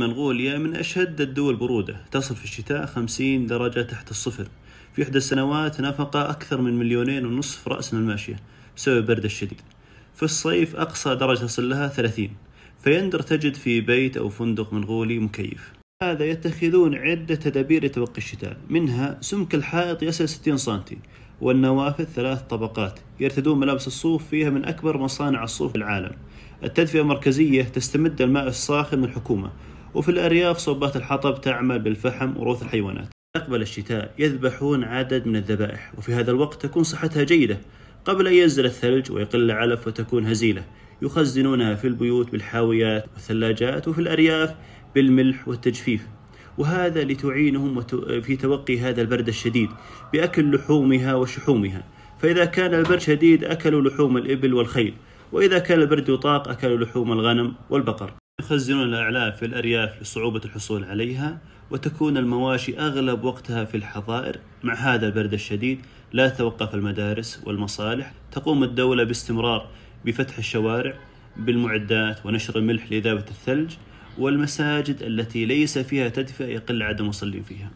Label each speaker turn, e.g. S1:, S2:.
S1: منغوليا من أشد الدول برودة تصل في الشتاء 50 درجة تحت الصفر في إحدى السنوات نفق أكثر من مليونين ونصف رأس من الماشية بسبب البرد الشديد في الصيف أقصى درجة تصل لها 30 فيندر تجد في بيت أو فندق منغولي مكيف هذا يتخذون عدة تدابير لتوقي الشتاء منها سمك الحائط يصل 60 سنتي والنوافذ ثلاث طبقات يرتدون ملابس الصوف فيها من أكبر مصانع الصوف في العالم التدفئة المركزية تستمد الماء الصاخب من الحكومة وفي الأرياف صبات الحطب تعمل بالفحم وروث الحيوانات أقبل الشتاء يذبحون عدد من الذبائح وفي هذا الوقت تكون صحتها جيدة قبل أن ينزل الثلج ويقل العلف وتكون هزيلة يخزنونها في البيوت بالحاويات والثلاجات وفي الأرياف بالملح والتجفيف وهذا لتعينهم في توقي هذا البرد الشديد بأكل لحومها وشحومها فإذا كان البرد شديد أكلوا لحوم الإبل والخيل وإذا كان البرد يطاق أكلوا لحوم الغنم والبقر يخزنون الأعلاف في الأرياف لصعوبة الحصول عليها وتكون المواشي أغلب وقتها في الحظائر مع هذا البرد الشديد لا توقف المدارس والمصالح تقوم الدولة باستمرار بفتح الشوارع بالمعدات ونشر الملح لإذابة الثلج والمساجد التي ليس فيها تدفئة يقل عدد المصلين فيها